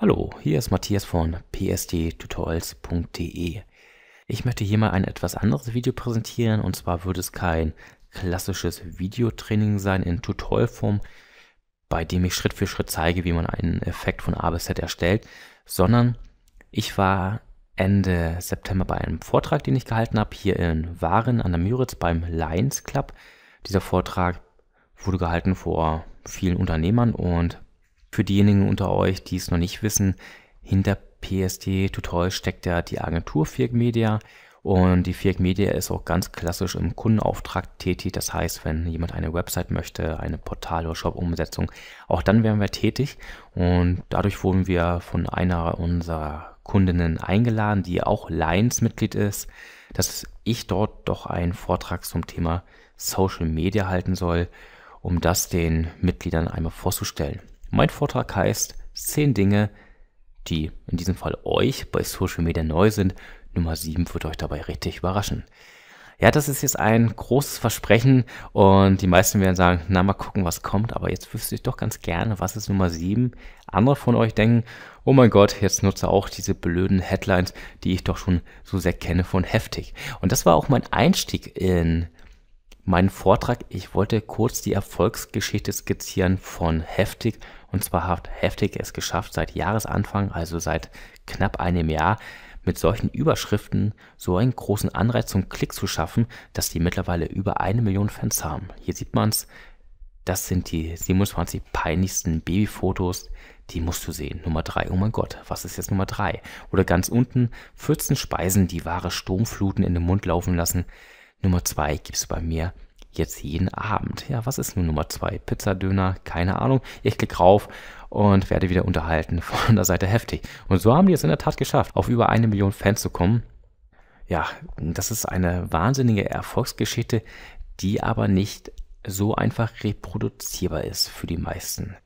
Hallo, hier ist Matthias von psdtutorials.de. Ich möchte hier mal ein etwas anderes Video präsentieren und zwar wird es kein klassisches Videotraining sein in Tutorialform, bei dem ich Schritt für Schritt zeige, wie man einen Effekt von A bis Z erstellt, sondern ich war Ende September bei einem Vortrag, den ich gehalten habe, hier in Waren an der Müritz beim Lions Club. Dieser Vortrag wurde gehalten vor vielen Unternehmern und für diejenigen unter euch, die es noch nicht wissen, hinter PSD Tutorial steckt ja die Agentur Firk Media und die Firk Media ist auch ganz klassisch im Kundenauftrag tätig. Das heißt, wenn jemand eine Website möchte, eine Portal- oder Shop-Umsetzung, auch dann wären wir tätig und dadurch wurden wir von einer unserer Kundinnen eingeladen, die auch Lions-Mitglied ist, dass ich dort doch einen Vortrag zum Thema Social Media halten soll, um das den Mitgliedern einmal vorzustellen. Mein Vortrag heißt 10 Dinge, die in diesem Fall euch bei Social Media neu sind. Nummer 7 wird euch dabei richtig überraschen. Ja, das ist jetzt ein großes Versprechen und die meisten werden sagen, na mal gucken, was kommt, aber jetzt wüsste ich doch ganz gerne, was ist Nummer 7. Andere von euch denken, oh mein Gott, jetzt nutze auch diese blöden Headlines, die ich doch schon so sehr kenne von heftig. Und das war auch mein Einstieg in meinen Vortrag. Ich wollte kurz die Erfolgsgeschichte skizzieren von Heftig. Und zwar hat Heftig es geschafft, seit Jahresanfang, also seit knapp einem Jahr, mit solchen Überschriften so einen großen Anreiz zum Klick zu schaffen, dass die mittlerweile über eine Million Fans haben. Hier sieht man es. Das sind die 27 peinlichsten Babyfotos, die musst du sehen. Nummer 3, oh mein Gott, was ist jetzt Nummer 3? Oder ganz unten, 14 Speisen, die wahre Sturmfluten in den Mund laufen lassen. Nummer zwei gibt es bei mir jetzt jeden Abend. Ja, was ist nun Nummer zwei? Pizza, Döner, keine Ahnung. Ich klicke rauf und werde wieder unterhalten von der Seite heftig. Und so haben die es in der Tat geschafft, auf über eine Million Fans zu kommen. Ja, das ist eine wahnsinnige Erfolgsgeschichte, die aber nicht so einfach reproduzierbar ist für die meisten.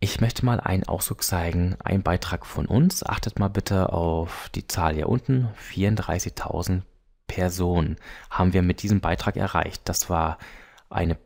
Ich möchte mal einen Ausdruck zeigen, einen Beitrag von uns. Achtet mal bitte auf die Zahl hier unten, 34.000 Personen haben wir mit diesem Beitrag erreicht. Das war eine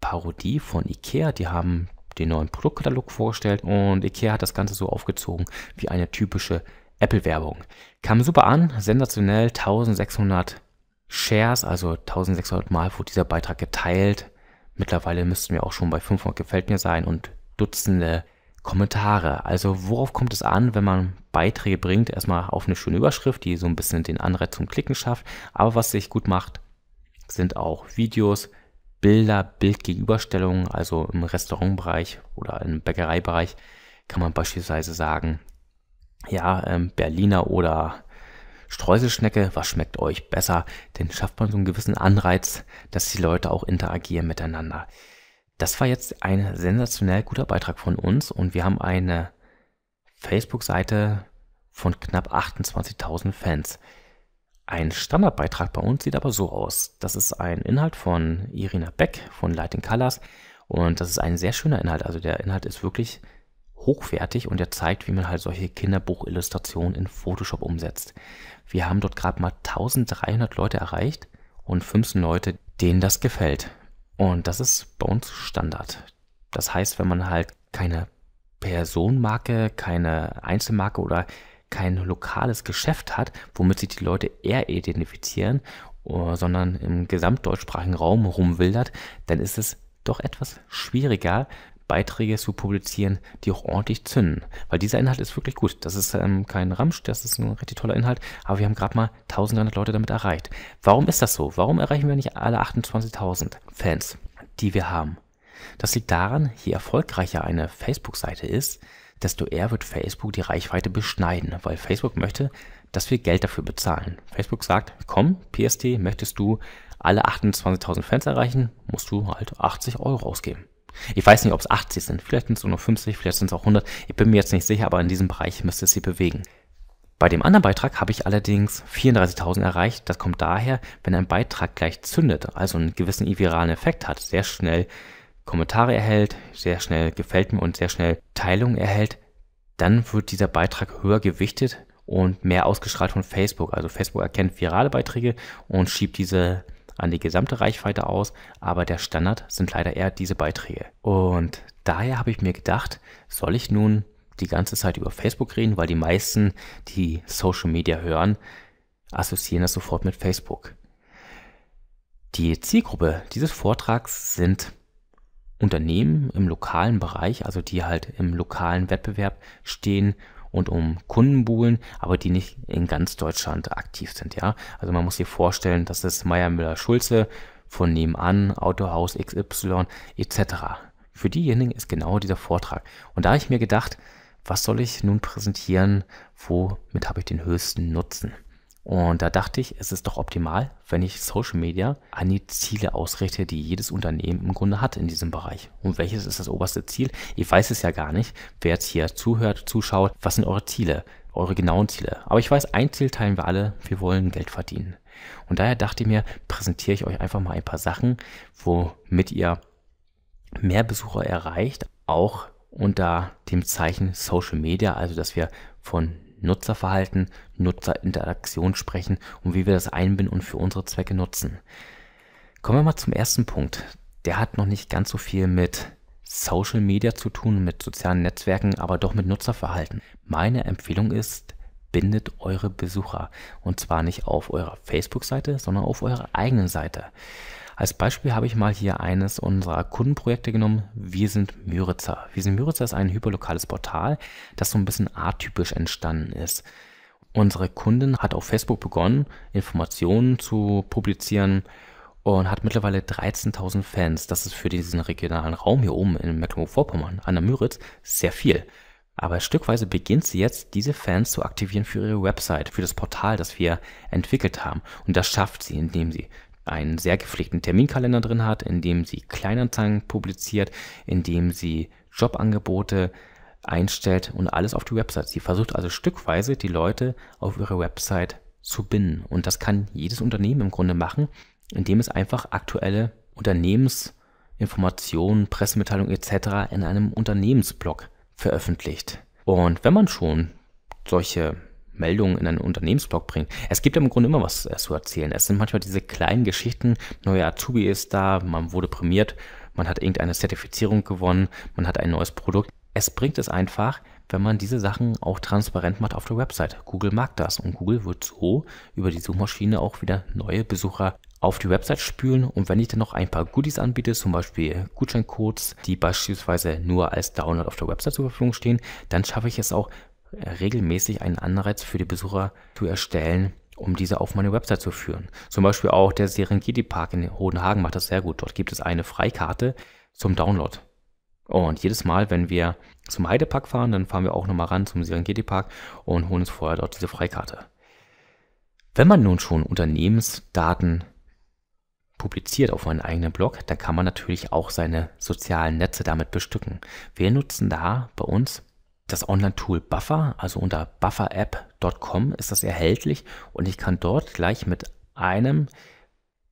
Parodie von IKEA. Die haben den neuen Produktkatalog vorgestellt und IKEA hat das Ganze so aufgezogen wie eine typische Apple-Werbung. Kam super an, sensationell, 1600 Shares, also 1600 Mal wurde dieser Beitrag geteilt. Mittlerweile müssten wir auch schon bei 500 gefällt mir sein und Dutzende Kommentare. Also worauf kommt es an, wenn man Beiträge bringt, erstmal auf eine schöne Überschrift, die so ein bisschen den Anreiz zum Klicken schafft. Aber was sich gut macht, sind auch Videos, Bilder, Bildgegenüberstellungen, also im Restaurantbereich oder im Bäckereibereich kann man beispielsweise sagen, ja, ähm, Berliner oder Streuselschnecke, was schmeckt euch besser? Denn schafft man so einen gewissen Anreiz, dass die Leute auch interagieren miteinander. Das war jetzt ein sensationell guter Beitrag von uns und wir haben eine Facebook-Seite von knapp 28.000 Fans. Ein Standardbeitrag bei uns sieht aber so aus. Das ist ein Inhalt von Irina Beck von Lighting Colors und das ist ein sehr schöner Inhalt. Also der Inhalt ist wirklich hochwertig und er zeigt, wie man halt solche Kinderbuchillustrationen in Photoshop umsetzt. Wir haben dort gerade mal 1300 Leute erreicht und 15 Leute, denen das gefällt. Und das ist bei uns Standard. Das heißt, wenn man halt keine Personenmarke, keine Einzelmarke oder kein lokales Geschäft hat, womit sich die Leute eher identifizieren, äh, sondern im gesamtdeutschsprachigen Raum rumwildert, dann ist es doch etwas schwieriger, Beiträge zu publizieren, die auch ordentlich zünden. Weil dieser Inhalt ist wirklich gut. Das ist ähm, kein Ramsch, das ist ein richtig toller Inhalt, aber wir haben gerade mal 1300 Leute damit erreicht. Warum ist das so? Warum erreichen wir nicht alle 28.000 Fans, die wir haben? Das liegt daran, je erfolgreicher eine Facebook-Seite ist, desto eher wird Facebook die Reichweite beschneiden, weil Facebook möchte, dass wir Geld dafür bezahlen. Facebook sagt, komm, PST, möchtest du alle 28.000 Fans erreichen, musst du halt 80 Euro ausgeben. Ich weiß nicht, ob es 80 sind, vielleicht sind es nur 50, vielleicht sind es auch 100, ich bin mir jetzt nicht sicher, aber in diesem Bereich müsste es sich bewegen. Bei dem anderen Beitrag habe ich allerdings 34.000 erreicht. Das kommt daher, wenn ein Beitrag gleich zündet, also einen gewissen viralen Effekt hat, sehr schnell Kommentare erhält, sehr schnell gefällt mir und sehr schnell Teilungen erhält, dann wird dieser Beitrag höher gewichtet und mehr ausgestrahlt von Facebook. Also Facebook erkennt virale Beiträge und schiebt diese an die gesamte Reichweite aus, aber der Standard sind leider eher diese Beiträge. Und daher habe ich mir gedacht, soll ich nun die ganze Zeit über Facebook reden, weil die meisten, die Social Media hören, assoziieren das sofort mit Facebook. Die Zielgruppe dieses Vortrags sind Unternehmen im lokalen Bereich, also die halt im lokalen Wettbewerb stehen und um Kunden buhlen, aber die nicht in ganz Deutschland aktiv sind, ja. Also man muss sich vorstellen, dass es Meier Müller Schulze von nebenan, Autohaus XY etc. Für diejenigen ist genau dieser Vortrag. Und da habe ich mir gedacht, was soll ich nun präsentieren, womit habe ich den höchsten Nutzen? Und da dachte ich, es ist doch optimal, wenn ich Social Media an die Ziele ausrichte, die jedes Unternehmen im Grunde hat in diesem Bereich. Und welches ist das oberste Ziel? Ich weiß es ja gar nicht, wer jetzt hier zuhört, zuschaut. Was sind eure Ziele? Eure genauen Ziele. Aber ich weiß, ein Ziel teilen wir alle. Wir wollen Geld verdienen. Und daher dachte ich mir, präsentiere ich euch einfach mal ein paar Sachen, womit ihr mehr Besucher erreicht, auch unter dem Zeichen Social Media, also dass wir von Nutzerverhalten, Nutzerinteraktion sprechen und wie wir das einbinden und für unsere Zwecke nutzen. Kommen wir mal zum ersten Punkt. Der hat noch nicht ganz so viel mit Social Media zu tun, mit sozialen Netzwerken, aber doch mit Nutzerverhalten. Meine Empfehlung ist, bindet eure Besucher. Und zwar nicht auf eurer Facebook-Seite, sondern auf eurer eigenen Seite. Als Beispiel habe ich mal hier eines unserer Kundenprojekte genommen. Wir sind Müritzer. Wir sind Müritzer ist ein hyperlokales Portal, das so ein bisschen atypisch entstanden ist. Unsere Kundin hat auf Facebook begonnen, Informationen zu publizieren und hat mittlerweile 13.000 Fans. Das ist für diesen regionalen Raum hier oben in Mecklenburg-Vorpommern an der Müritz sehr viel. Aber stückweise beginnt sie jetzt, diese Fans zu aktivieren für ihre Website, für das Portal, das wir entwickelt haben. Und das schafft sie, indem sie einen sehr gepflegten Terminkalender drin hat, in dem sie Kleinanzeigen publiziert, in dem sie Jobangebote einstellt und alles auf die Website. Sie versucht also stückweise die Leute auf ihre Website zu binden. Und das kann jedes Unternehmen im Grunde machen, indem es einfach aktuelle Unternehmensinformationen, Pressemitteilungen etc. in einem Unternehmensblog veröffentlicht. Und wenn man schon solche Meldungen in einen Unternehmensblog bringen. Es gibt im Grunde immer was äh, zu erzählen. Es sind manchmal diese kleinen Geschichten, neuer Azubi ist da, man wurde prämiert, man hat irgendeine Zertifizierung gewonnen, man hat ein neues Produkt. Es bringt es einfach, wenn man diese Sachen auch transparent macht auf der Website. Google mag das und Google wird so über die Suchmaschine auch wieder neue Besucher auf die Website spülen und wenn ich dann noch ein paar Goodies anbiete, zum Beispiel Gutscheincodes, die beispielsweise nur als Download auf der Website zur Verfügung stehen, dann schaffe ich es auch, äh, regelmäßig einen Anreiz für die Besucher zu erstellen, um diese auf meine Website zu führen. Zum Beispiel auch der Serengeti Park in Hohenhagen macht das sehr gut. Dort gibt es eine Freikarte zum Download. Und jedes Mal, wenn wir zum Heidepark fahren, dann fahren wir auch nochmal ran zum Serengeti Park und holen uns vorher dort diese Freikarte. Wenn man nun schon Unternehmensdaten publiziert auf meinem eigenen Blog, dann kann man natürlich auch seine sozialen Netze damit bestücken. Wir nutzen da bei uns das Online-Tool Buffer, also unter bufferapp.com ist das erhältlich und ich kann dort gleich mit einem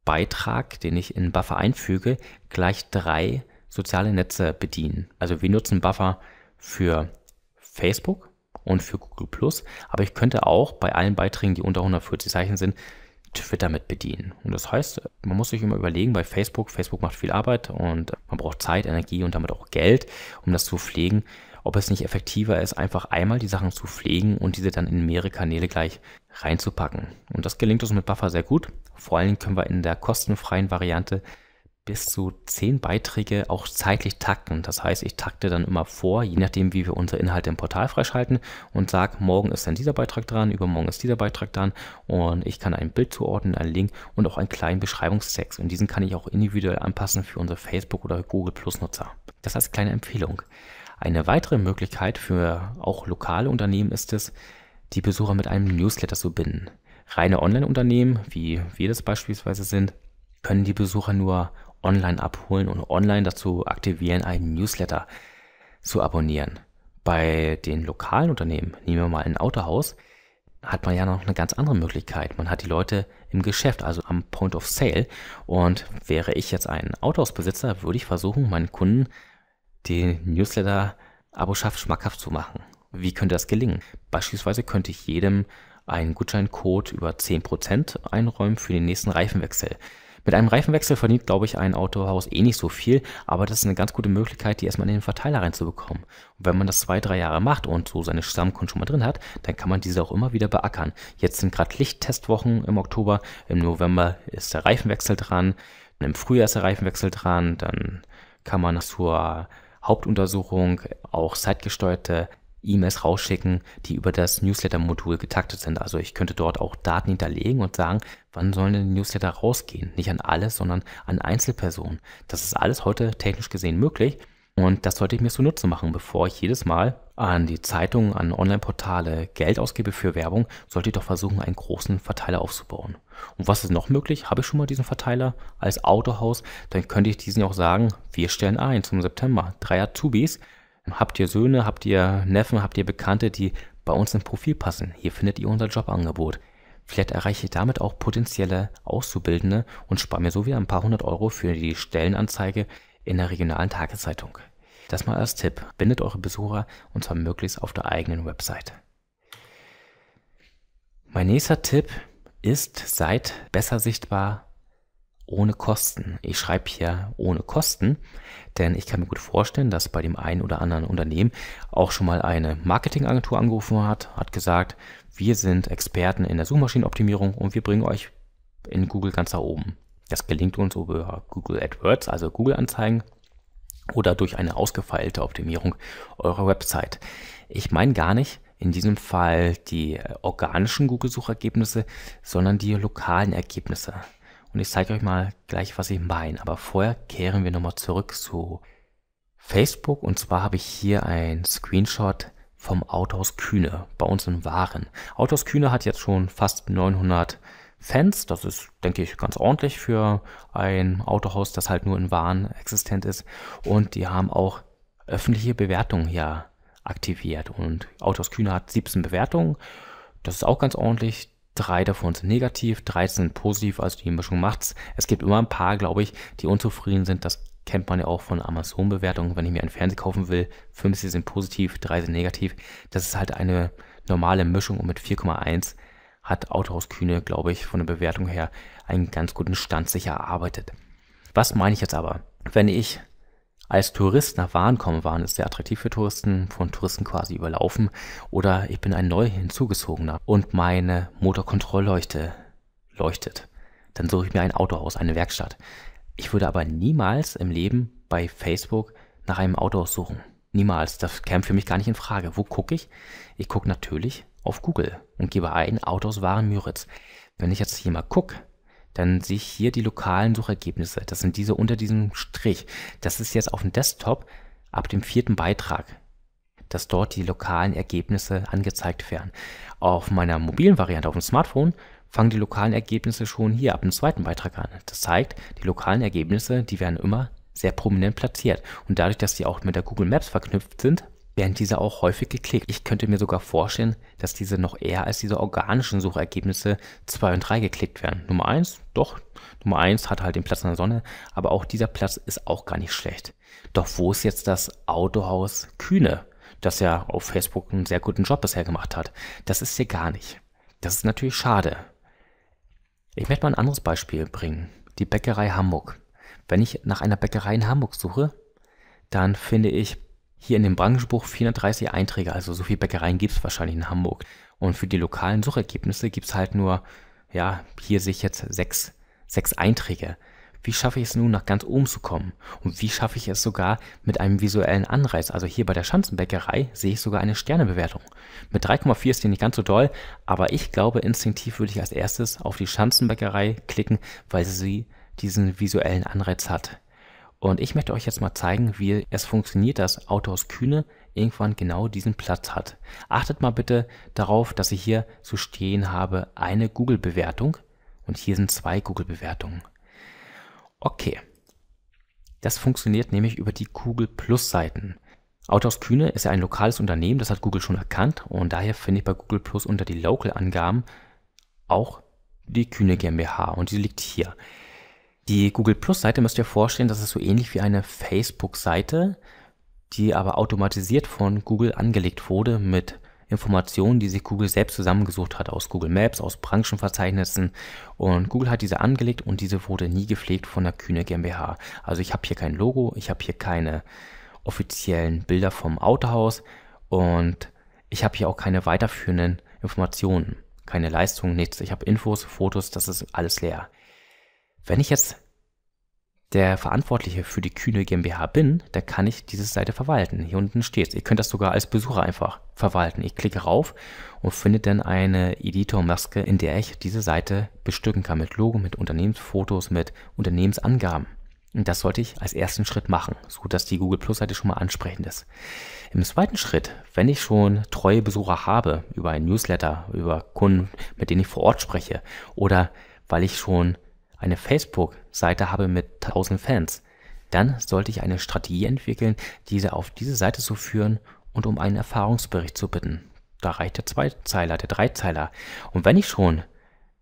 Beitrag, den ich in Buffer einfüge, gleich drei soziale Netze bedienen. Also wir nutzen Buffer für Facebook und für Google Plus, aber ich könnte auch bei allen Beiträgen, die unter 140 Zeichen sind, Twitter mit bedienen. Und das heißt, man muss sich immer überlegen, bei Facebook, Facebook macht viel Arbeit und man braucht Zeit, Energie und damit auch Geld, um das zu pflegen ob es nicht effektiver ist, einfach einmal die Sachen zu pflegen und diese dann in mehrere Kanäle gleich reinzupacken. Und das gelingt uns mit Buffer sehr gut. Vor allem können wir in der kostenfreien Variante bis zu zehn Beiträge auch zeitlich takten. Das heißt, ich takte dann immer vor, je nachdem, wie wir unsere Inhalte im Portal freischalten und sage, morgen ist dann dieser Beitrag dran, übermorgen ist dieser Beitrag dran und ich kann ein Bild zuordnen, einen Link und auch einen kleinen Beschreibungstext und diesen kann ich auch individuell anpassen für unsere Facebook- oder Google Plus-Nutzer. Das als kleine Empfehlung. Eine weitere Möglichkeit für auch lokale Unternehmen ist es, die Besucher mit einem Newsletter zu binden. Reine Online-Unternehmen, wie wir das beispielsweise sind, können die Besucher nur online abholen und online dazu aktivieren, einen Newsletter zu abonnieren. Bei den lokalen Unternehmen, nehmen wir mal ein Autohaus, hat man ja noch eine ganz andere Möglichkeit. Man hat die Leute im Geschäft, also am Point of Sale. Und wäre ich jetzt ein Autohausbesitzer, würde ich versuchen, meinen Kunden den Newsletter aboschaft schmackhaft zu machen. Wie könnte das gelingen? Beispielsweise könnte ich jedem einen Gutscheincode über 10% einräumen für den nächsten Reifenwechsel. Mit einem Reifenwechsel verdient, glaube ich, ein Autohaus eh nicht so viel, aber das ist eine ganz gute Möglichkeit, die erstmal in den Verteiler reinzubekommen. Und wenn man das zwei, drei Jahre macht und so seine Stammkunden schon mal drin hat, dann kann man diese auch immer wieder beackern. Jetzt sind gerade Lichttestwochen im Oktober, im November ist der Reifenwechsel dran, im Frühjahr ist der Reifenwechsel dran, dann kann man zur Hauptuntersuchung auch zeitgesteuerte E-Mails rausschicken, die über das Newsletter-Modul getaktet sind. Also ich könnte dort auch Daten hinterlegen und sagen, wann sollen denn die Newsletter rausgehen? Nicht an alles, sondern an Einzelpersonen. Das ist alles heute technisch gesehen möglich und das sollte ich mir zunutze machen, bevor ich jedes Mal an die Zeitungen, an Online-Portale Geld ausgebe für Werbung, sollte ich doch versuchen, einen großen Verteiler aufzubauen. Und was ist noch möglich? Habe ich schon mal diesen Verteiler als Autohaus? Dann könnte ich diesen auch sagen, wir stellen ein zum September. Drei Azubis. Habt ihr Söhne, habt ihr Neffen, habt ihr Bekannte, die bei uns im Profil passen? Hier findet ihr unser Jobangebot. Vielleicht erreiche ich damit auch potenzielle Auszubildende und spare mir so wieder ein paar hundert Euro für die Stellenanzeige in der regionalen Tageszeitung. Das mal als Tipp. Bindet eure Besucher und zwar möglichst auf der eigenen Website. Mein nächster Tipp ist, seid besser sichtbar ohne Kosten. Ich schreibe hier ohne Kosten, denn ich kann mir gut vorstellen, dass bei dem einen oder anderen Unternehmen auch schon mal eine Marketingagentur angerufen hat, hat gesagt, wir sind Experten in der Suchmaschinenoptimierung und wir bringen euch in Google ganz da oben. Das gelingt uns über Google AdWords, also Google-Anzeigen, oder durch eine ausgefeilte Optimierung eurer Website. Ich meine gar nicht in diesem Fall die äh, organischen Google-Suchergebnisse, sondern die lokalen Ergebnisse. Und ich zeige euch mal gleich, was ich meine. Aber vorher kehren wir nochmal zurück zu Facebook. Und zwar habe ich hier ein Screenshot vom Autohaus Kühne bei uns in Waren. Autohaus Kühne hat jetzt schon fast 900 Fans. Das ist, denke ich, ganz ordentlich für ein Autohaus, das halt nur in Waren existent ist. Und die haben auch öffentliche Bewertungen hier aktiviert. Und Autos Kühne hat 17 Bewertungen. Das ist auch ganz ordentlich. Drei davon sind negativ, 13 positiv, also die Mischung macht's. Es gibt immer ein paar, glaube ich, die unzufrieden sind. Das kennt man ja auch von Amazon-Bewertungen. Wenn ich mir einen Fernseher kaufen will, 50 sind positiv, 3 sind negativ. Das ist halt eine normale Mischung und mit 4,1 hat Autohaus Kühne, glaube ich, von der Bewertung her einen ganz guten Stand sich erarbeitet. Was meine ich jetzt aber? Wenn ich als Tourist nach Waren komme, Waren ist sehr attraktiv für Touristen, von Touristen quasi überlaufen, oder ich bin ein neu hinzugezogener und meine Motorkontrollleuchte leuchtet, dann suche ich mir ein Autohaus, eine Werkstatt. Ich würde aber niemals im Leben bei Facebook nach einem Autohaus suchen. Niemals. Das käme für mich gar nicht in Frage. Wo gucke ich? Ich gucke natürlich auf Google und gebe ein Autos waren Müritz. Wenn ich jetzt hier mal gucke, dann sehe ich hier die lokalen Suchergebnisse. Das sind diese unter diesem Strich. Das ist jetzt auf dem Desktop ab dem vierten Beitrag, dass dort die lokalen Ergebnisse angezeigt werden. Auf meiner mobilen Variante, auf dem Smartphone, fangen die lokalen Ergebnisse schon hier ab dem zweiten Beitrag an. Das zeigt, die lokalen Ergebnisse, die werden immer sehr prominent platziert. Und dadurch, dass die auch mit der Google Maps verknüpft sind, werden diese auch häufig geklickt. Ich könnte mir sogar vorstellen, dass diese noch eher als diese organischen Suchergebnisse 2 und 3 geklickt werden. Nummer 1, doch, Nummer 1 hat halt den Platz in der Sonne, aber auch dieser Platz ist auch gar nicht schlecht. Doch wo ist jetzt das Autohaus Kühne, das ja auf Facebook einen sehr guten Job bisher gemacht hat? Das ist hier gar nicht. Das ist natürlich schade. Ich möchte mal ein anderes Beispiel bringen. Die Bäckerei Hamburg. Wenn ich nach einer Bäckerei in Hamburg suche, dann finde ich hier in dem Branchenbuch 430 Einträge, also so viele Bäckereien gibt es wahrscheinlich in Hamburg. Und für die lokalen Suchergebnisse gibt es halt nur, ja, hier sehe ich jetzt sechs, sechs Einträge. Wie schaffe ich es nun, nach ganz oben zu kommen? Und wie schaffe ich es sogar mit einem visuellen Anreiz? Also hier bei der Schanzenbäckerei sehe ich sogar eine Sternebewertung. Mit 3,4 ist die nicht ganz so doll, aber ich glaube, instinktiv würde ich als erstes auf die Schanzenbäckerei klicken, weil sie diesen visuellen Anreiz hat. Und ich möchte euch jetzt mal zeigen, wie es funktioniert, dass Autohaus Kühne irgendwann genau diesen Platz hat. Achtet mal bitte darauf, dass ich hier zu stehen habe eine Google-Bewertung und hier sind zwei Google-Bewertungen. Okay, das funktioniert nämlich über die Google Plus-Seiten. Autohaus Kühne ist ja ein lokales Unternehmen, das hat Google schon erkannt und daher finde ich bei Google Plus unter die Local-Angaben auch die Kühne GmbH und die liegt hier. Die Google Plus-Seite müsst ihr vorstellen, das ist so ähnlich wie eine Facebook-Seite, die aber automatisiert von Google angelegt wurde mit Informationen, die sich Google selbst zusammengesucht hat aus Google Maps, aus Branchenverzeichnissen. Und Google hat diese angelegt und diese wurde nie gepflegt von der Kühne GmbH. Also ich habe hier kein Logo, ich habe hier keine offiziellen Bilder vom Autohaus und ich habe hier auch keine weiterführenden Informationen, keine Leistungen, nichts. Ich habe Infos, Fotos, das ist alles leer. Wenn ich jetzt der Verantwortliche für die Kühne GmbH bin, dann kann ich diese Seite verwalten. Hier unten steht es. Ihr könnt das sogar als Besucher einfach verwalten. Ich klicke rauf und finde dann eine Editormaske, in der ich diese Seite bestücken kann mit Logo, mit Unternehmensfotos, mit Unternehmensangaben. Und das sollte ich als ersten Schritt machen, so dass die Google Plus Seite schon mal ansprechend ist. Im zweiten Schritt, wenn ich schon treue Besucher habe über ein Newsletter, über Kunden, mit denen ich vor Ort spreche oder weil ich schon eine Facebook-Seite habe mit 1000 Fans. Dann sollte ich eine Strategie entwickeln, diese auf diese Seite zu führen und um einen Erfahrungsbericht zu bitten. Da reicht der Zweizeiler, der Dreizeiler. Und wenn ich schon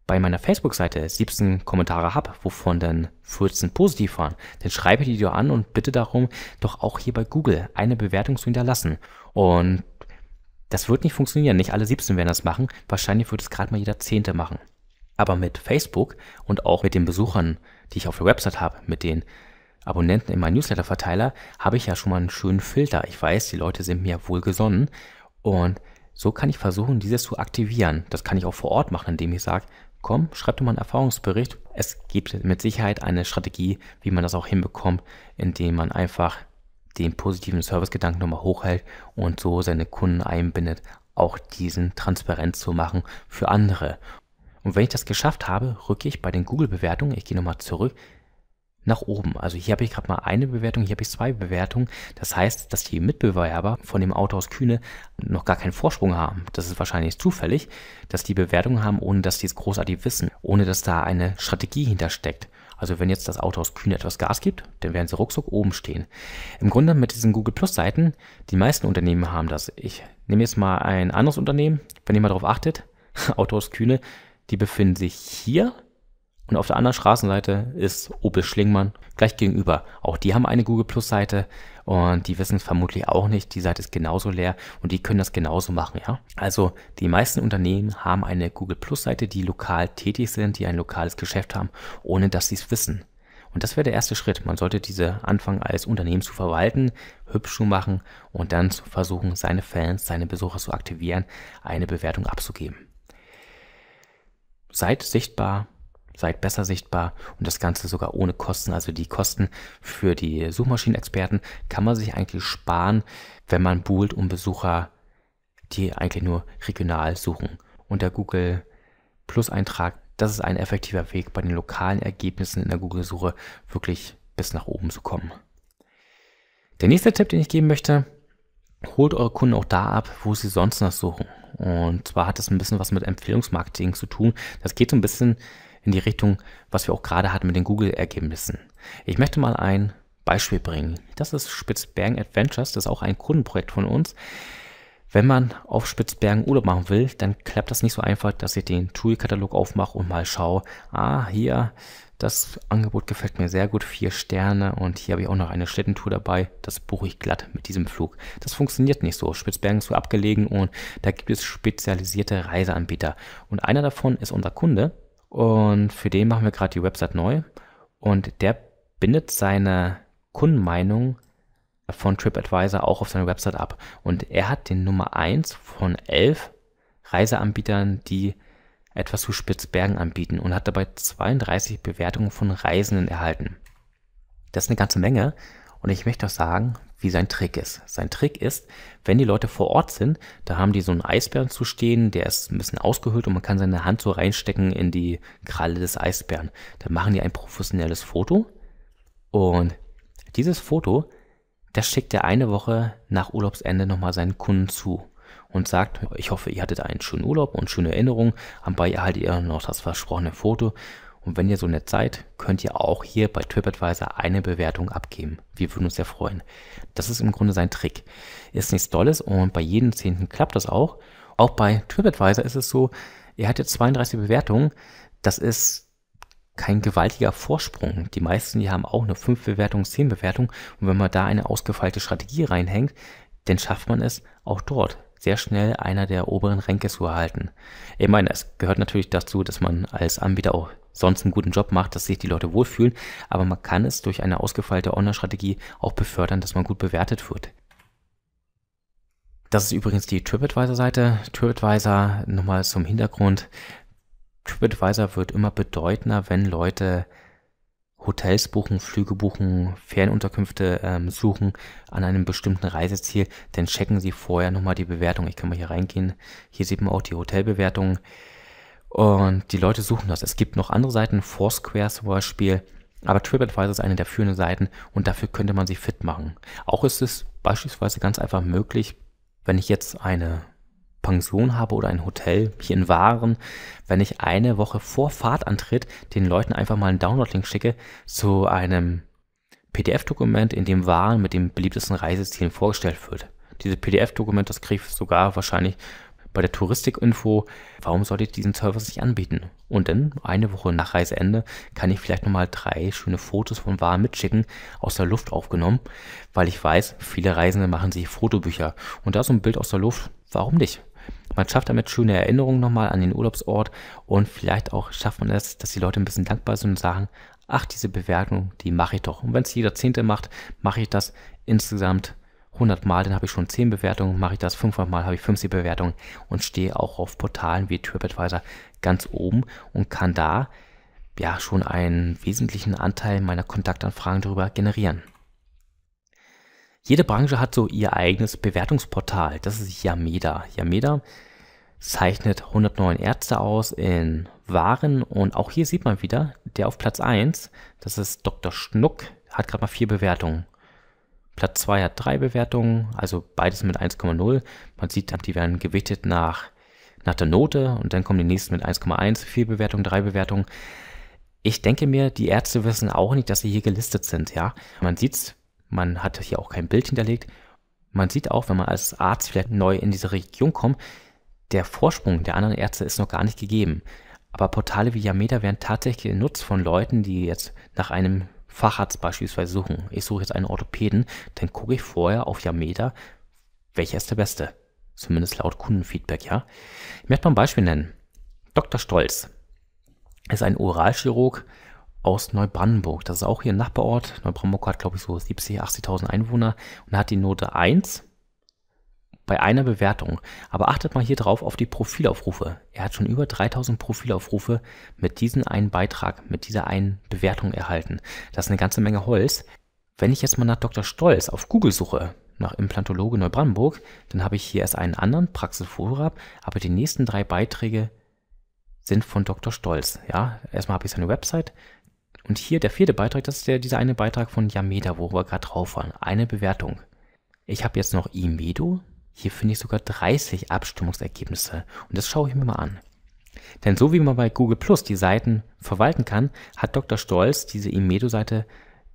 bei meiner Facebook-Seite 17 Kommentare habe, wovon dann 14 positiv waren, dann schreibe ich die dir an und bitte darum, doch auch hier bei Google eine Bewertung zu hinterlassen. Und das wird nicht funktionieren. Nicht alle 17 werden das machen. Wahrscheinlich wird es gerade mal jeder Zehnte machen. Aber mit Facebook und auch mit den Besuchern, die ich auf der Website habe, mit den Abonnenten in meinem Newsletter-Verteiler, habe ich ja schon mal einen schönen Filter. Ich weiß, die Leute sind mir wohlgesonnen und so kann ich versuchen, dieses zu aktivieren. Das kann ich auch vor Ort machen, indem ich sage, komm, schreib doch mal einen Erfahrungsbericht. Es gibt mit Sicherheit eine Strategie, wie man das auch hinbekommt, indem man einfach den positiven Servicegedanken nochmal hochhält und so seine Kunden einbindet, auch diesen transparent zu machen für andere. Und wenn ich das geschafft habe, rücke ich bei den Google-Bewertungen, ich gehe nochmal zurück, nach oben. Also hier habe ich gerade mal eine Bewertung, hier habe ich zwei Bewertungen. Das heißt, dass die Mitbewerber von dem Auto aus Kühne noch gar keinen Vorsprung haben. Das ist wahrscheinlich zufällig, dass die Bewertungen haben, ohne dass die es großartig wissen, ohne dass da eine Strategie hintersteckt. Also wenn jetzt das Auto aus Kühne etwas Gas gibt, dann werden sie ruckzuck oben stehen. Im Grunde mit diesen Google Plus Seiten, die meisten Unternehmen haben das. Ich nehme jetzt mal ein anderes Unternehmen, wenn ihr mal darauf achtet, Auto aus Kühne, die befinden sich hier und auf der anderen Straßenseite ist Opel Schlingmann gleich gegenüber. Auch die haben eine Google Plus Seite und die wissen es vermutlich auch nicht. Die Seite ist genauso leer und die können das genauso machen, ja. Also die meisten Unternehmen haben eine Google Plus Seite, die lokal tätig sind, die ein lokales Geschäft haben, ohne dass sie es wissen. Und das wäre der erste Schritt. Man sollte diese anfangen als Unternehmen zu verwalten, hübsch zu machen und dann zu versuchen, seine Fans, seine Besucher zu aktivieren, eine Bewertung abzugeben seid sichtbar, seid besser sichtbar und das Ganze sogar ohne Kosten. Also die Kosten für die Suchmaschinenexperten kann man sich eigentlich sparen, wenn man buhlt um Besucher, die eigentlich nur regional suchen. Und der Google Plus Eintrag, das ist ein effektiver Weg, bei den lokalen Ergebnissen in der Google-Suche wirklich bis nach oben zu kommen. Der nächste Tipp, den ich geben möchte, holt eure Kunden auch da ab, wo sie sonst noch suchen. Und zwar hat das ein bisschen was mit Empfehlungsmarketing zu tun. Das geht so ein bisschen in die Richtung, was wir auch gerade hatten mit den Google-Ergebnissen. Ich möchte mal ein Beispiel bringen. Das ist Spitzbergen Adventures, das ist auch ein Kundenprojekt von uns. Wenn man auf Spitzbergen Urlaub machen will, dann klappt das nicht so einfach, dass ich den Tool-Katalog aufmache und mal schaue, ah, hier, das Angebot gefällt mir sehr gut, vier Sterne und hier habe ich auch noch eine Schlittentour dabei, das buche ich glatt mit diesem Flug. Das funktioniert nicht so, Spitzbergen ist so abgelegen und da gibt es spezialisierte Reiseanbieter und einer davon ist unser Kunde und für den machen wir gerade die Website neu und der bindet seine Kundenmeinung von TripAdvisor auch auf seiner Website ab. Und er hat den Nummer 1 von 11 Reiseanbietern, die etwas zu Spitzbergen anbieten und hat dabei 32 Bewertungen von Reisenden erhalten. Das ist eine ganze Menge und ich möchte auch sagen, wie sein Trick ist. Sein Trick ist, wenn die Leute vor Ort sind, da haben die so einen Eisbären zu stehen, der ist ein bisschen ausgehöhlt und man kann seine Hand so reinstecken in die Kralle des Eisbären. Dann machen die ein professionelles Foto und dieses Foto das schickt er eine Woche nach Urlaubsende nochmal seinen Kunden zu und sagt, ich hoffe, ihr hattet einen schönen Urlaub und schöne Erinnerungen. Anbei erhaltet ihr noch das versprochene Foto. Und wenn ihr so nett seid, könnt ihr auch hier bei TripAdvisor eine Bewertung abgeben. Wir würden uns sehr freuen. Das ist im Grunde sein Trick. Ist nichts Tolles und bei jedem Zehnten klappt das auch. Auch bei TripAdvisor ist es so, er hat jetzt 32 Bewertungen. Das ist kein gewaltiger Vorsprung. Die meisten, die haben auch eine 5-Bewertung, 10-Bewertung. Und wenn man da eine ausgefeilte Strategie reinhängt, dann schafft man es auch dort sehr schnell einer der oberen Ränke zu erhalten. Ich meine, es gehört natürlich dazu, dass man als Anbieter auch sonst einen guten Job macht, dass sich die Leute wohlfühlen, aber man kann es durch eine ausgefeilte Online-Strategie auch befördern, dass man gut bewertet wird. Das ist übrigens die TripAdvisor-Seite. TripAdvisor, nochmal zum Hintergrund, TripAdvisor wird immer bedeutender, wenn Leute Hotels buchen, Flüge buchen, Fernunterkünfte ähm, suchen an einem bestimmten Reiseziel, dann checken Sie vorher nochmal die Bewertung. Ich kann mal hier reingehen. Hier sieht man auch die Hotelbewertung. Und die Leute suchen das. Es gibt noch andere Seiten, Foursquare zum Beispiel. Aber TripAdvisor ist eine der führenden Seiten und dafür könnte man sie fit machen. Auch ist es beispielsweise ganz einfach möglich, wenn ich jetzt eine Pension habe oder ein Hotel hier in Waren, wenn ich eine Woche vor Fahrtantritt den Leuten einfach mal einen Download-Link schicke zu einem PDF-Dokument, in dem Waren mit den beliebtesten Reisezielen vorgestellt wird. Dieses PDF-Dokument, das kriege ich sogar wahrscheinlich bei der Touristik-Info. Warum sollte ich diesen Service nicht anbieten? Und dann, eine Woche nach Reiseende, kann ich vielleicht nochmal drei schöne Fotos von Waren mitschicken, aus der Luft aufgenommen, weil ich weiß, viele Reisende machen sich Fotobücher. Und da so ein Bild aus der Luft, warum nicht? Man schafft damit schöne Erinnerungen nochmal an den Urlaubsort und vielleicht auch schafft man es, dass die Leute ein bisschen dankbar sind und sagen, ach, diese Bewertung, die mache ich doch. Und wenn es jeder Zehnte macht, mache ich das insgesamt 100 Mal, dann habe ich schon 10 Bewertungen, mache ich das 500 Mal, habe ich 50 Bewertungen und stehe auch auf Portalen wie TripAdvisor ganz oben und kann da ja schon einen wesentlichen Anteil meiner Kontaktanfragen darüber generieren. Jede Branche hat so ihr eigenes Bewertungsportal. Das ist Yameda. Yameda zeichnet 109 Ärzte aus in Waren und auch hier sieht man wieder, der auf Platz 1, das ist Dr. Schnuck, hat gerade mal vier Bewertungen. Platz 2 hat drei Bewertungen, also beides mit 1,0. Man sieht, die werden gewichtet nach, nach der Note und dann kommen die nächsten mit 1,1, vier Bewertungen, drei Bewertungen. Ich denke mir, die Ärzte wissen auch nicht, dass sie hier gelistet sind, ja. Man sieht's, man hat hier auch kein Bild hinterlegt. Man sieht auch, wenn man als Arzt vielleicht neu in diese Region kommt, der Vorsprung der anderen Ärzte ist noch gar nicht gegeben. Aber Portale wie Yameda werden tatsächlich genutzt von Leuten, die jetzt nach einem Facharzt beispielsweise suchen. Ich suche jetzt einen Orthopäden, dann gucke ich vorher auf Yameda, welcher ist der beste. Zumindest laut Kundenfeedback, ja. Ich möchte mal ein Beispiel nennen. Dr. Stolz ist ein Oralchirurg, aus Neubrandenburg. Das ist auch hier ein Nachbarort. Neubrandenburg hat, glaube ich, so 70.000, 80.000 Einwohner und hat die Note 1 bei einer Bewertung. Aber achtet mal hier drauf auf die Profilaufrufe. Er hat schon über 3000 Profilaufrufe mit diesem einen Beitrag, mit dieser einen Bewertung erhalten. Das ist eine ganze Menge Holz. Wenn ich jetzt mal nach Dr. Stolz auf Google suche, nach Implantologe Neubrandenburg, dann habe ich hier erst einen anderen Praxisvorab, aber die nächsten drei Beiträge sind von Dr. Stolz. Ja, erstmal habe ich seine Website, und hier der vierte Beitrag, das ist der, dieser eine Beitrag von Yameda, wo wir gerade drauf waren. Eine Bewertung. Ich habe jetzt noch Imedo. Hier finde ich sogar 30 Abstimmungsergebnisse. Und das schaue ich mir mal an. Denn so wie man bei Google Plus die Seiten verwalten kann, hat Dr. Stolz diese Imedo-Seite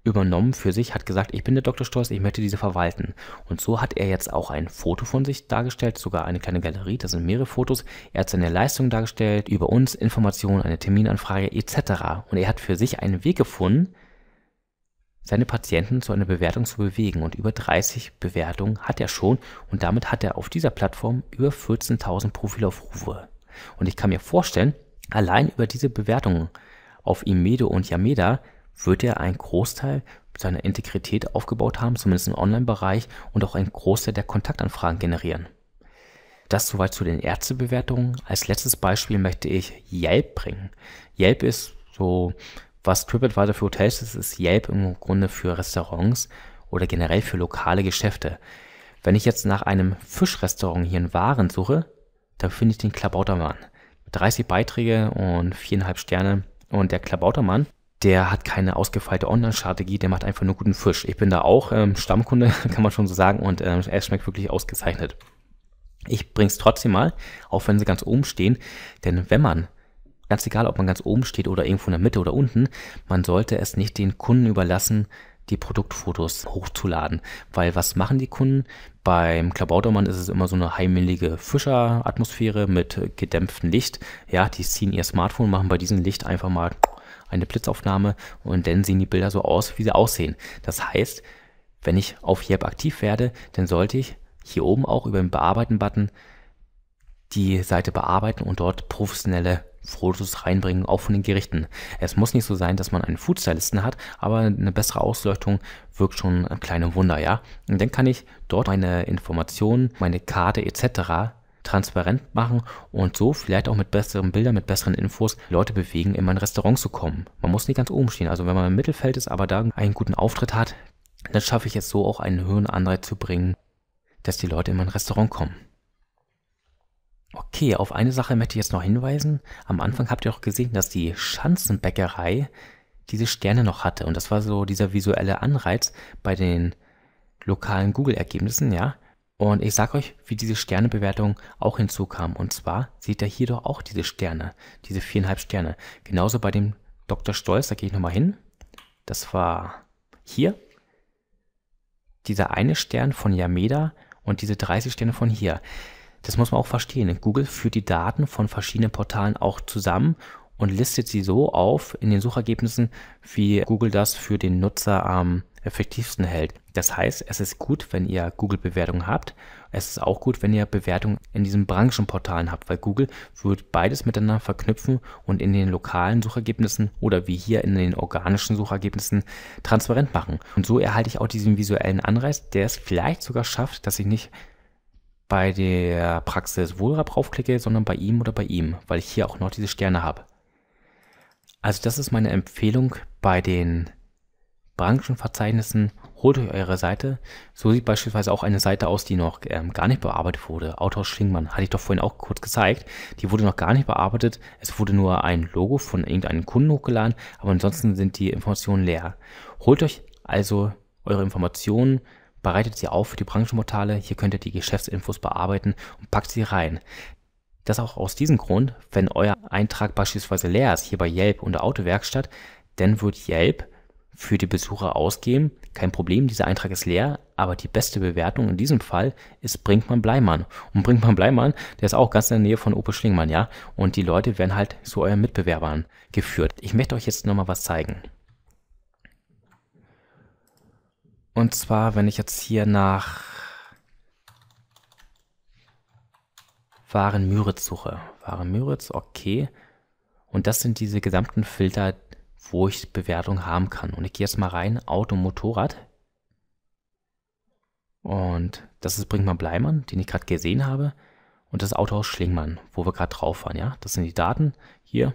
übernommen für sich, hat gesagt, ich bin der Dr. Stolz, ich möchte diese verwalten. Und so hat er jetzt auch ein Foto von sich dargestellt, sogar eine kleine Galerie, da sind mehrere Fotos. Er hat seine Leistung dargestellt, über uns Informationen, eine Terminanfrage etc. Und er hat für sich einen Weg gefunden, seine Patienten zu einer Bewertung zu bewegen. Und über 30 Bewertungen hat er schon und damit hat er auf dieser Plattform über 14.000 Profilaufrufe. Und ich kann mir vorstellen, allein über diese Bewertungen auf Imedo und Yameda wird er einen Großteil seiner Integrität aufgebaut haben, zumindest im Online-Bereich und auch einen Großteil der Kontaktanfragen generieren. Das soweit zu den Ärztebewertungen. Als letztes Beispiel möchte ich Yelp bringen. Yelp ist so, was TripAdvisor für Hotels ist, ist Yelp im Grunde für Restaurants oder generell für lokale Geschäfte. Wenn ich jetzt nach einem Fischrestaurant hier in Waren suche, dann finde ich den Klabautermann. 30 Beiträge und viereinhalb Sterne. Und der Klabautermann der hat keine ausgefeilte Online-Strategie, der macht einfach nur guten Fisch. Ich bin da auch ähm, Stammkunde, kann man schon so sagen, und ähm, es schmeckt wirklich ausgezeichnet. Ich bring's trotzdem mal, auch wenn sie ganz oben stehen, denn wenn man, ganz egal, ob man ganz oben steht oder irgendwo in der Mitte oder unten, man sollte es nicht den Kunden überlassen, die Produktfotos hochzuladen. Weil was machen die Kunden? Beim Klabautermann ist es immer so eine heimelige Fischeratmosphäre mit gedämpftem Licht. Ja, die ziehen ihr Smartphone, machen bei diesem Licht einfach mal eine Blitzaufnahme und dann sehen die Bilder so aus, wie sie aussehen. Das heißt, wenn ich auf Yelp aktiv werde, dann sollte ich hier oben auch über den Bearbeiten-Button die Seite bearbeiten und dort professionelle Fotos reinbringen, auch von den Gerichten. Es muss nicht so sein, dass man einen Foodstylisten hat, aber eine bessere Ausleuchtung wirkt schon ein kleines Wunder, ja. Und dann kann ich dort meine Informationen, meine Karte etc transparent machen und so vielleicht auch mit besseren Bildern, mit besseren Infos Leute bewegen, in mein Restaurant zu kommen. Man muss nicht ganz oben stehen. Also wenn man im Mittelfeld ist, aber da einen guten Auftritt hat, dann schaffe ich es so auch einen höheren Anreiz zu bringen, dass die Leute in mein Restaurant kommen. Okay, auf eine Sache möchte ich jetzt noch hinweisen. Am Anfang habt ihr auch gesehen, dass die Schanzenbäckerei diese Sterne noch hatte. Und das war so dieser visuelle Anreiz bei den lokalen Google-Ergebnissen, ja. Und ich sage euch, wie diese Sternebewertung auch hinzukam. Und zwar seht ihr hier doch auch diese Sterne, diese viereinhalb Sterne. Genauso bei dem Dr. Stolz, da gehe ich nochmal hin. Das war hier. Dieser eine Stern von Yameda und diese 30 Sterne von hier. Das muss man auch verstehen. Google führt die Daten von verschiedenen Portalen auch zusammen und listet sie so auf in den Suchergebnissen, wie Google das für den Nutzer ähm, effektivsten hält. Das heißt, es ist gut, wenn ihr Google-Bewertungen habt. Es ist auch gut, wenn ihr Bewertungen in diesen Branchenportalen habt, weil Google wird beides miteinander verknüpfen und in den lokalen Suchergebnissen oder wie hier in den organischen Suchergebnissen transparent machen. Und so erhalte ich auch diesen visuellen Anreiz, der es vielleicht sogar schafft, dass ich nicht bei der Praxis Wohlrab raufklicke, sondern bei ihm oder bei ihm, weil ich hier auch noch diese Sterne habe. Also das ist meine Empfehlung bei den Branchenverzeichnissen holt euch eure Seite. So sieht beispielsweise auch eine Seite aus, die noch ähm, gar nicht bearbeitet wurde. Autohaus Schlingmann hatte ich doch vorhin auch kurz gezeigt. Die wurde noch gar nicht bearbeitet. Es wurde nur ein Logo von irgendeinem Kunden hochgeladen, aber ansonsten sind die Informationen leer. Holt euch also eure Informationen, bereitet sie auf für die Branchenportale. Hier könnt ihr die Geschäftsinfos bearbeiten und packt sie rein. Das auch aus diesem Grund, wenn euer Eintrag beispielsweise leer ist, hier bei Yelp und der Autowerkstatt, dann wird Yelp für die Besucher ausgeben. Kein Problem, dieser Eintrag ist leer, aber die beste Bewertung in diesem Fall ist Brinkmann Bleimann. Und Brinkmann Bleimann, der ist auch ganz in der Nähe von Opel Schlingmann, ja. Und die Leute werden halt zu euren Mitbewerbern geführt. Ich möchte euch jetzt nochmal was zeigen. Und zwar, wenn ich jetzt hier nach Waren Müritz suche. Waren Müritz, okay. Und das sind diese gesamten Filter, wo ich Bewertung haben kann. Und ich gehe jetzt mal rein, Auto, und Motorrad. Und das ist Brinkmann Bleimann, den ich gerade gesehen habe. Und das Autohaus Schlingmann, wo wir gerade drauf waren. Ja? Das sind die Daten hier.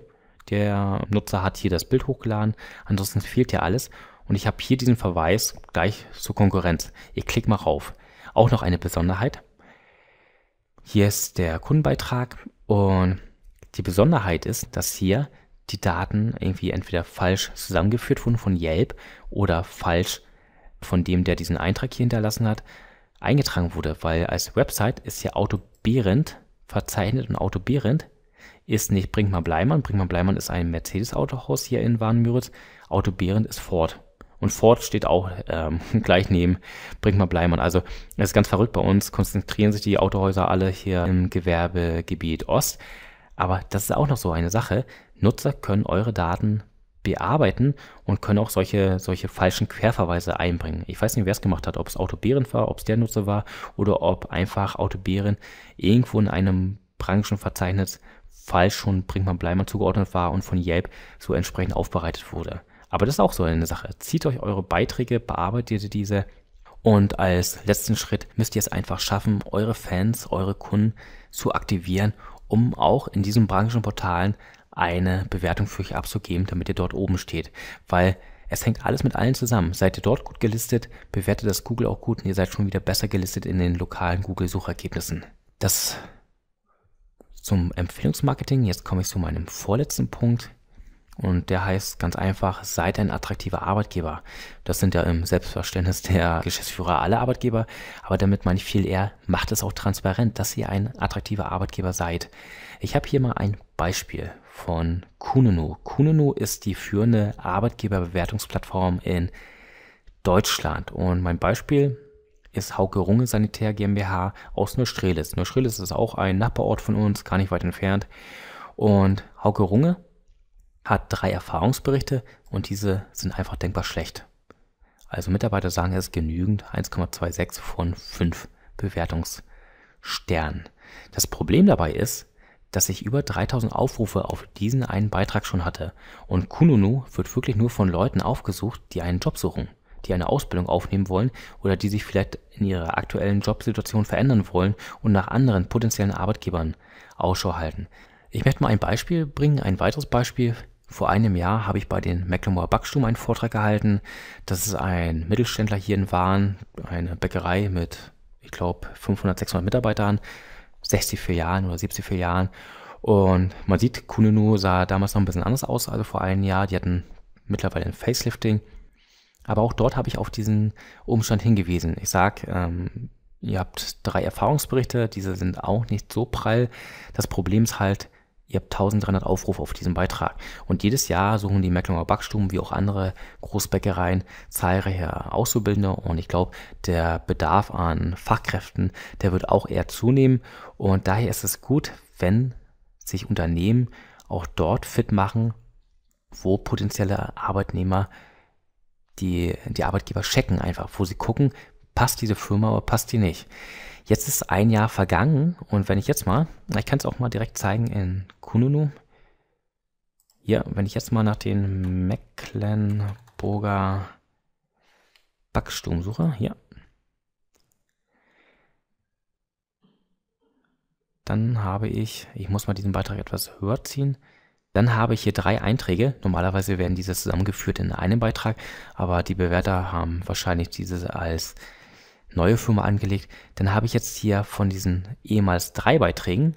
Der Nutzer hat hier das Bild hochgeladen. Ansonsten fehlt ja alles. Und ich habe hier diesen Verweis gleich zur Konkurrenz. Ich klicke mal rauf. Auch noch eine Besonderheit. Hier ist der Kundenbeitrag. Und die Besonderheit ist, dass hier die Daten irgendwie entweder falsch zusammengeführt wurden von Yelp oder falsch von dem, der diesen Eintrag hier hinterlassen hat, eingetragen wurde, weil als Website ist ja Auto Behrendt verzeichnet und Auto Behrendt ist nicht Brinkmann Bleimann. Brinkmann Bleimann ist ein Mercedes-Autohaus hier in Warnmüritz. Behrendt ist Ford. Und Ford steht auch ähm, gleich neben Brinkmann Bleimann. Also das ist ganz verrückt bei uns, konzentrieren sich die Autohäuser alle hier im Gewerbegebiet Ost. Aber das ist auch noch so eine Sache. Nutzer können eure Daten bearbeiten und können auch solche, solche falschen Querverweise einbringen. Ich weiß nicht, wer es gemacht hat, ob es Autobären war, ob es der Nutzer war oder ob einfach Autobären irgendwo in einem Branchenverzeichnis falsch schon Brinkmann Bleimann zugeordnet war und von Yelp so entsprechend aufbereitet wurde. Aber das ist auch so eine Sache. Zieht euch eure Beiträge, bearbeitet diese und als letzten Schritt müsst ihr es einfach schaffen, eure Fans, eure Kunden zu aktivieren, um auch in diesen Branchenportalen eine Bewertung für euch abzugeben, damit ihr dort oben steht. Weil es hängt alles mit allen zusammen. Seid ihr dort gut gelistet, bewertet das Google auch gut und ihr seid schon wieder besser gelistet in den lokalen Google-Suchergebnissen. Das zum Empfehlungsmarketing. Jetzt komme ich zu meinem vorletzten Punkt. Und der heißt ganz einfach, seid ein attraktiver Arbeitgeber. Das sind ja im Selbstverständnis der Geschäftsführer alle Arbeitgeber, aber damit meine ich viel eher, macht es auch transparent, dass ihr ein attraktiver Arbeitgeber seid. Ich habe hier mal ein Beispiel von Kununu. Kununu ist die führende Arbeitgeberbewertungsplattform in Deutschland. Und mein Beispiel ist Hauke Runge Sanitär GmbH aus Neustrelitz. Neustrelitz ist auch ein Nachbarort von uns, gar nicht weit entfernt. Und Hauke Runge hat drei Erfahrungsberichte und diese sind einfach denkbar schlecht. Also Mitarbeiter sagen, es ist genügend 1,26 von 5 Bewertungssternen. Das Problem dabei ist, dass ich über 3000 Aufrufe auf diesen einen Beitrag schon hatte. Und Kununu wird wirklich nur von Leuten aufgesucht, die einen Job suchen, die eine Ausbildung aufnehmen wollen oder die sich vielleicht in ihrer aktuellen Jobsituation verändern wollen und nach anderen potenziellen Arbeitgebern Ausschau halten. Ich möchte mal ein Beispiel bringen, ein weiteres Beispiel vor einem Jahr habe ich bei den Mecklenburger Backstuben einen Vortrag gehalten. Das ist ein Mittelständler hier in Waren, eine Bäckerei mit, ich glaube, 500, 600 Mitarbeitern, 60 Jahren oder 70 Jahren. Und man sieht, Kununu sah damals noch ein bisschen anders aus, also vor einem Jahr. Die hatten mittlerweile ein Facelifting. Aber auch dort habe ich auf diesen Umstand hingewiesen. Ich sage, ähm, ihr habt drei Erfahrungsberichte, diese sind auch nicht so prall. Das Problem ist halt, Ihr habt 1300 Aufrufe auf diesen Beitrag. Und jedes Jahr suchen die Mecklenburger Backstuben wie auch andere Großbäckereien zahlreiche Auszubildende. Und ich glaube, der Bedarf an Fachkräften, der wird auch eher zunehmen. Und daher ist es gut, wenn sich Unternehmen auch dort fit machen, wo potenzielle Arbeitnehmer die, die Arbeitgeber checken einfach, wo sie gucken, passt diese Firma oder passt die nicht. Jetzt ist ein Jahr vergangen und wenn ich jetzt mal, ich kann es auch mal direkt zeigen in Kununu. Ja, wenn ich jetzt mal nach den Mecklenburger Backsturm suche, hier. Dann habe ich, ich muss mal diesen Beitrag etwas höher ziehen. Dann habe ich hier drei Einträge. Normalerweise werden diese zusammengeführt in einem Beitrag, aber die Bewerter haben wahrscheinlich diese als neue Firma angelegt, dann habe ich jetzt hier von diesen ehemals drei Beiträgen,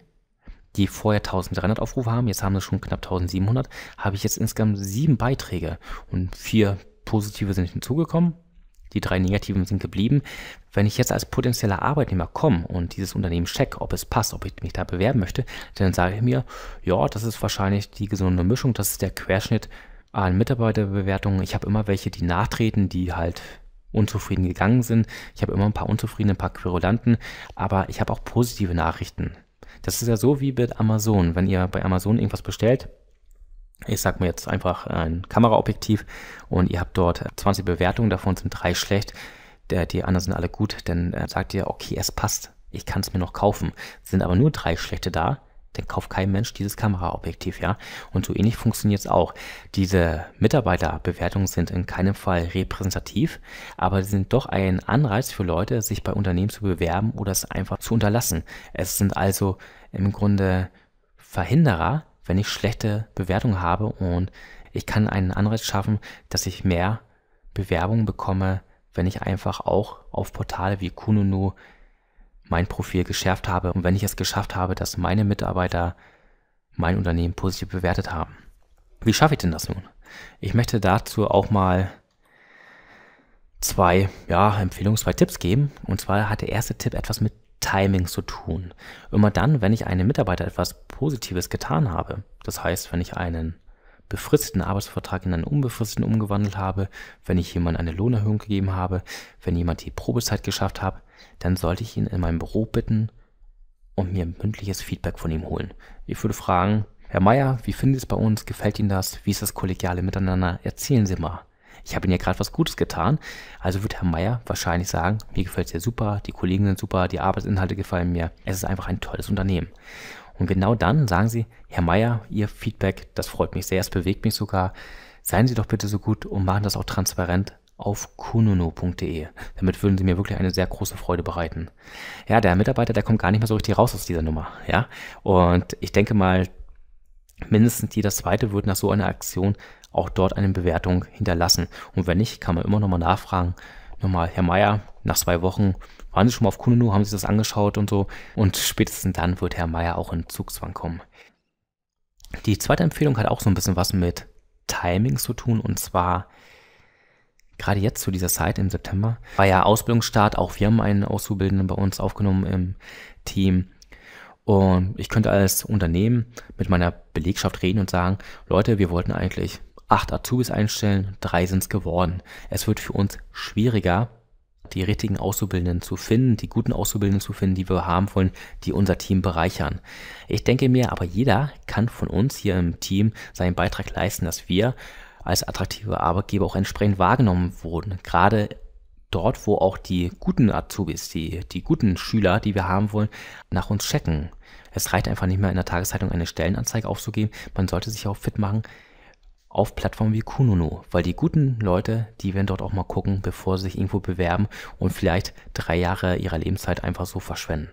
die vorher 1300 Aufrufe haben, jetzt haben sie schon knapp 1700, habe ich jetzt insgesamt sieben Beiträge und vier positive sind hinzugekommen. Die drei negativen sind geblieben. Wenn ich jetzt als potenzieller Arbeitnehmer komme und dieses Unternehmen check, ob es passt, ob ich mich da bewerben möchte, dann sage ich mir, ja, das ist wahrscheinlich die gesunde Mischung, das ist der Querschnitt an Mitarbeiterbewertungen. Ich habe immer welche, die nachtreten, die halt unzufrieden gegangen sind. Ich habe immer ein paar unzufriedene, ein paar Querulanten, aber ich habe auch positive Nachrichten. Das ist ja so wie bei Amazon. Wenn ihr bei Amazon irgendwas bestellt, ich sag mir jetzt einfach ein Kameraobjektiv und ihr habt dort 20 Bewertungen, davon sind drei schlecht, der, die anderen sind alle gut, dann äh, sagt ihr, okay, es passt, ich kann es mir noch kaufen. Sind aber nur drei schlechte da, dann kauft kein Mensch dieses Kameraobjektiv, ja. Und so ähnlich funktioniert es auch. Diese Mitarbeiterbewertungen sind in keinem Fall repräsentativ, aber sie sind doch ein Anreiz für Leute, sich bei Unternehmen zu bewerben oder es einfach zu unterlassen. Es sind also im Grunde Verhinderer, wenn ich schlechte Bewertungen habe und ich kann einen Anreiz schaffen, dass ich mehr Bewerbungen bekomme, wenn ich einfach auch auf Portale wie Kununu mein Profil geschärft habe und wenn ich es geschafft habe, dass meine Mitarbeiter mein Unternehmen positiv bewertet haben. Wie schaffe ich denn das nun? Ich möchte dazu auch mal zwei ja, Empfehlungen, zwei Tipps geben. Und zwar hat der erste Tipp etwas mit Timing zu tun. Immer dann, wenn ich einem Mitarbeiter etwas Positives getan habe, das heißt, wenn ich einen befristeten Arbeitsvertrag in einen unbefristeten umgewandelt habe, wenn ich jemand eine Lohnerhöhung gegeben habe, wenn jemand die Probezeit geschafft habe, dann sollte ich ihn in meinem Büro bitten und mir mündliches Feedback von ihm holen. Ich würde fragen, Herr Meier, wie findet es bei uns? Gefällt Ihnen das? Wie ist das kollegiale Miteinander? Erzählen Sie mal. Ich habe Ihnen ja gerade was Gutes getan. Also wird Herr Meier wahrscheinlich sagen, mir gefällt es ja super, die Kollegen sind super, die Arbeitsinhalte gefallen mir. Es ist einfach ein tolles Unternehmen. Und genau dann sagen sie, Herr Meier, Ihr Feedback, das freut mich sehr, es bewegt mich sogar. Seien Sie doch bitte so gut und machen das auch transparent auf kununo.de. Damit würden Sie mir wirklich eine sehr große Freude bereiten. Ja, der Mitarbeiter, der kommt gar nicht mehr so richtig raus aus dieser Nummer. Ja, und ich denke mal, mindestens jeder zweite wird nach so einer Aktion auch dort eine Bewertung hinterlassen. Und wenn nicht, kann man immer nochmal nachfragen. Nochmal, Herr Meier, nach zwei Wochen waren sie schon mal auf Kununu, haben sich das angeschaut und so. Und spätestens dann wird Herr Meier auch in Zugzwang kommen. Die zweite Empfehlung hat auch so ein bisschen was mit Timing zu tun und zwar gerade jetzt zu dieser Zeit im September war ja Ausbildungsstart. Auch wir haben einen Auszubildenden bei uns aufgenommen im Team. Und ich könnte als Unternehmen mit meiner Belegschaft reden und sagen, Leute, wir wollten eigentlich acht Azubis einstellen, drei sind es geworden. Es wird für uns schwieriger, die richtigen Auszubildenden zu finden, die guten Auszubildenden zu finden, die wir haben wollen, die unser Team bereichern. Ich denke mir, aber jeder kann von uns hier im Team seinen Beitrag leisten, dass wir als attraktive Arbeitgeber auch entsprechend wahrgenommen wurden. Gerade dort, wo auch die guten Azubis, die, die guten Schüler, die wir haben wollen, nach uns checken. Es reicht einfach nicht mehr in der Tageszeitung eine Stellenanzeige aufzugeben. Man sollte sich auch fit machen, auf Plattformen wie Kununu, weil die guten Leute, die werden dort auch mal gucken, bevor sie sich irgendwo bewerben und vielleicht drei Jahre ihrer Lebenszeit einfach so verschwenden.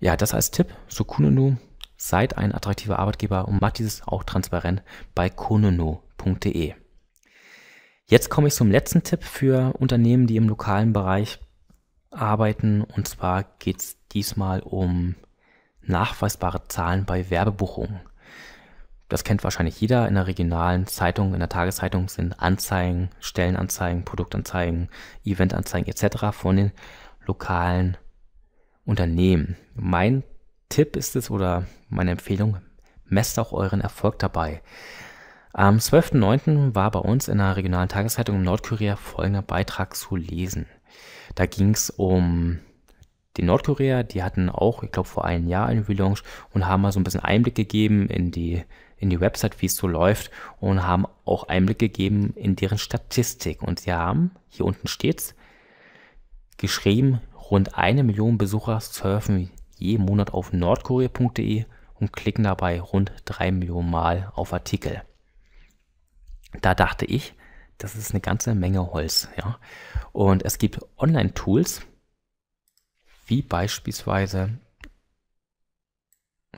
Ja, das als Tipp, zu Kununu, seid ein attraktiver Arbeitgeber und macht dieses auch transparent bei kununu.de. Jetzt komme ich zum letzten Tipp für Unternehmen, die im lokalen Bereich arbeiten. Und zwar geht es diesmal um nachweisbare Zahlen bei Werbebuchungen das kennt wahrscheinlich jeder in der regionalen Zeitung, in der Tageszeitung sind Anzeigen, Stellenanzeigen, Produktanzeigen, Eventanzeigen etc. von den lokalen Unternehmen. Mein Tipp ist es oder meine Empfehlung, messt auch euren Erfolg dabei. Am 12.09. war bei uns in der regionalen Tageszeitung in Nordkorea folgender Beitrag zu lesen. Da ging es um die Nordkorea, die hatten auch, ich glaube, vor einem Jahr eine Relaunch und haben mal so ein bisschen Einblick gegeben in die in die Website, wie es so läuft und haben auch Einblick gegeben in deren Statistik. Und sie haben, hier unten steht es, geschrieben, rund eine Million Besucher surfen je Monat auf nordkorea.de und klicken dabei rund drei Millionen Mal auf Artikel. Da dachte ich, das ist eine ganze Menge Holz. Ja? Und es gibt Online-Tools, wie beispielsweise,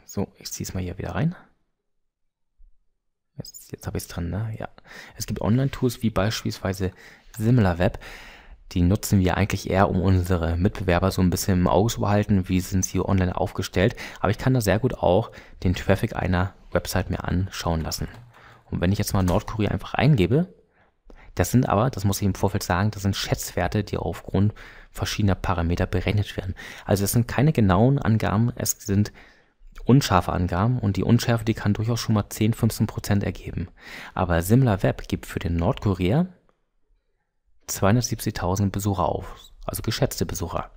so, ich ziehe es mal hier wieder rein. Jetzt, jetzt habe ich es drin, ne? Ja. Es gibt Online-Tools wie beispielsweise SimilarWeb. Die nutzen wir eigentlich eher, um unsere Mitbewerber so ein bisschen im Auge zu behalten, wie sind sie online aufgestellt. Aber ich kann da sehr gut auch den Traffic einer Website mir anschauen lassen. Und wenn ich jetzt mal Nordkorea einfach eingebe, das sind aber, das muss ich im Vorfeld sagen, das sind Schätzwerte, die aufgrund verschiedener Parameter berechnet werden. Also es sind keine genauen Angaben, es sind unscharfe Angaben und die Unschärfe, die kann durchaus schon mal 10, 15 Prozent ergeben. Aber SimilarWeb gibt für den Nordkorea 270.000 Besucher auf, also geschätzte Besucher.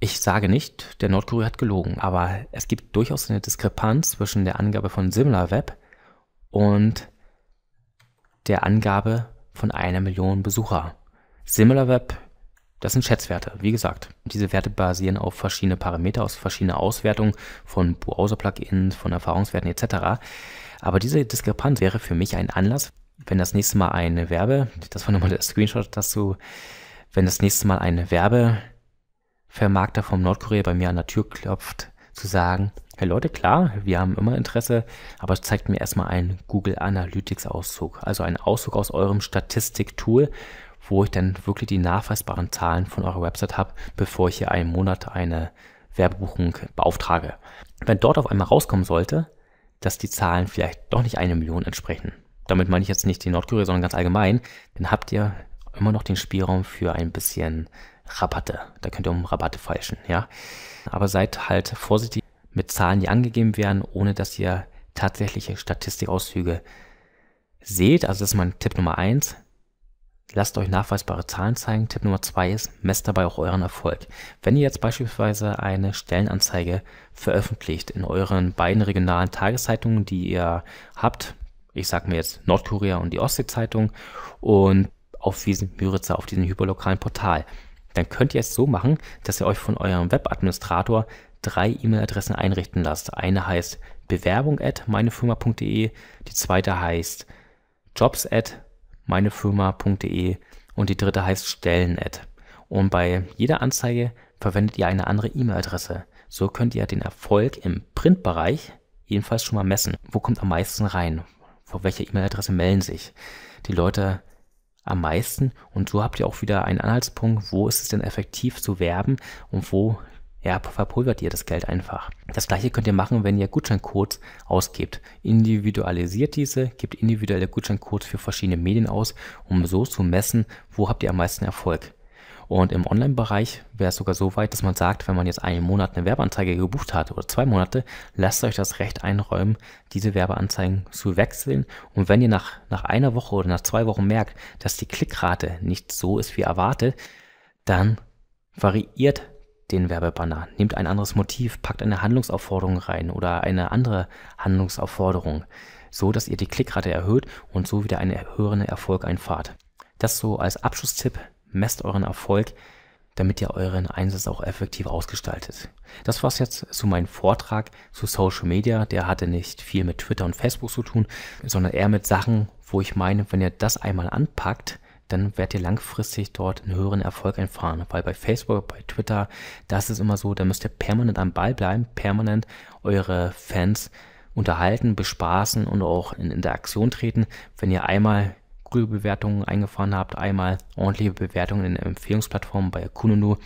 Ich sage nicht, der Nordkorea hat gelogen, aber es gibt durchaus eine Diskrepanz zwischen der Angabe von SimilarWeb und der Angabe von einer Million Besucher. SimilarWeb das sind Schätzwerte, wie gesagt. Diese Werte basieren auf verschiedene Parameter, aus verschiedenen Auswertungen von Browser-Plugins, von Erfahrungswerten etc. Aber diese Diskrepanz wäre für mich ein Anlass, wenn das nächste Mal eine Werbe, das war nochmal der Screenshot dazu, wenn das nächste Mal ein Werbevermarkter vom Nordkorea bei mir an der Tür klopft, zu sagen, hey Leute, klar, wir haben immer Interesse, aber es zeigt mir erstmal einen Google Analytics Auszug, also einen Auszug aus eurem Statistik-Tool, wo ich dann wirklich die nachweisbaren Zahlen von eurer Website habe, bevor ich hier einen Monat eine Werbebuchung beauftrage. Wenn dort auf einmal rauskommen sollte, dass die Zahlen vielleicht doch nicht eine Million entsprechen, damit meine ich jetzt nicht die Nordkorea, sondern ganz allgemein, dann habt ihr immer noch den Spielraum für ein bisschen Rabatte. Da könnt ihr um Rabatte feilschen, ja. Aber seid halt vorsichtig mit Zahlen, die angegeben werden, ohne dass ihr tatsächliche Statistikauszüge seht. Also das ist mein Tipp Nummer eins. Lasst euch nachweisbare Zahlen zeigen. Tipp Nummer zwei ist, messt dabei auch euren Erfolg. Wenn ihr jetzt beispielsweise eine Stellenanzeige veröffentlicht in euren beiden regionalen Tageszeitungen, die ihr habt, ich sage mir jetzt Nordkorea und die Ostsee-Zeitung und auf diesem Müritzer, auf diesem hyperlokalen Portal, dann könnt ihr es so machen, dass ihr euch von eurem Webadministrator drei E-Mail-Adressen einrichten lasst. Eine heißt bewerbung at meinefirma.de, die zweite heißt jobs at meinefirma.de und die dritte heißt stellen Und bei jeder Anzeige verwendet ihr eine andere E-Mail-Adresse. So könnt ihr den Erfolg im Printbereich jedenfalls schon mal messen. Wo kommt am meisten rein? Vor welcher E-Mail-Adresse melden sich die Leute am meisten? Und so habt ihr auch wieder einen Anhaltspunkt, wo ist es denn effektiv zu werben und wo ja, verpulvert ihr das Geld einfach. Das gleiche könnt ihr machen, wenn ihr Gutscheincodes ausgebt. Individualisiert diese, gebt individuelle Gutscheincodes für verschiedene Medien aus, um so zu messen, wo habt ihr am meisten Erfolg. Und im Online-Bereich wäre es sogar so weit, dass man sagt, wenn man jetzt einen Monat eine Werbeanzeige gebucht hat oder zwei Monate, lasst euch das Recht einräumen, diese Werbeanzeigen zu wechseln. Und wenn ihr nach, nach einer Woche oder nach zwei Wochen merkt, dass die Klickrate nicht so ist wie erwartet, dann variiert den Werbebanner, nehmt ein anderes Motiv, packt eine Handlungsaufforderung rein oder eine andere Handlungsaufforderung, so dass ihr die Klickrate erhöht und so wieder einen höheren Erfolg einfahrt. Das so als Abschlusstipp, messt euren Erfolg, damit ihr euren Einsatz auch effektiv ausgestaltet. Das war's jetzt zu meinem Vortrag zu Social Media. Der hatte nicht viel mit Twitter und Facebook zu tun, sondern eher mit Sachen, wo ich meine, wenn ihr das einmal anpackt, dann werdet ihr langfristig dort einen höheren Erfolg einfahren. Weil bei Facebook, bei Twitter, das ist immer so, da müsst ihr permanent am Ball bleiben, permanent eure Fans unterhalten, bespaßen und auch in Interaktion treten. Wenn ihr einmal gute Bewertungen eingefahren habt, einmal ordentliche Bewertungen in Empfehlungsplattformen bei Kununu,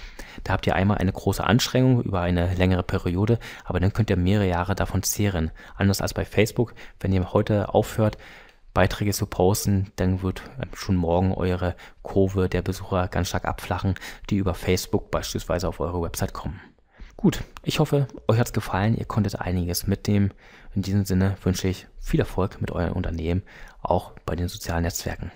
da habt ihr einmal eine große Anstrengung über eine längere Periode, aber dann könnt ihr mehrere Jahre davon zehren. Anders als bei Facebook, wenn ihr heute aufhört, Beiträge zu posten, dann wird äh, schon morgen eure Kurve der Besucher ganz stark abflachen, die über Facebook beispielsweise auf eure Website kommen. Gut, ich hoffe, euch hat's gefallen, ihr konntet einiges mitnehmen. In diesem Sinne wünsche ich viel Erfolg mit eurem Unternehmen, auch bei den sozialen Netzwerken.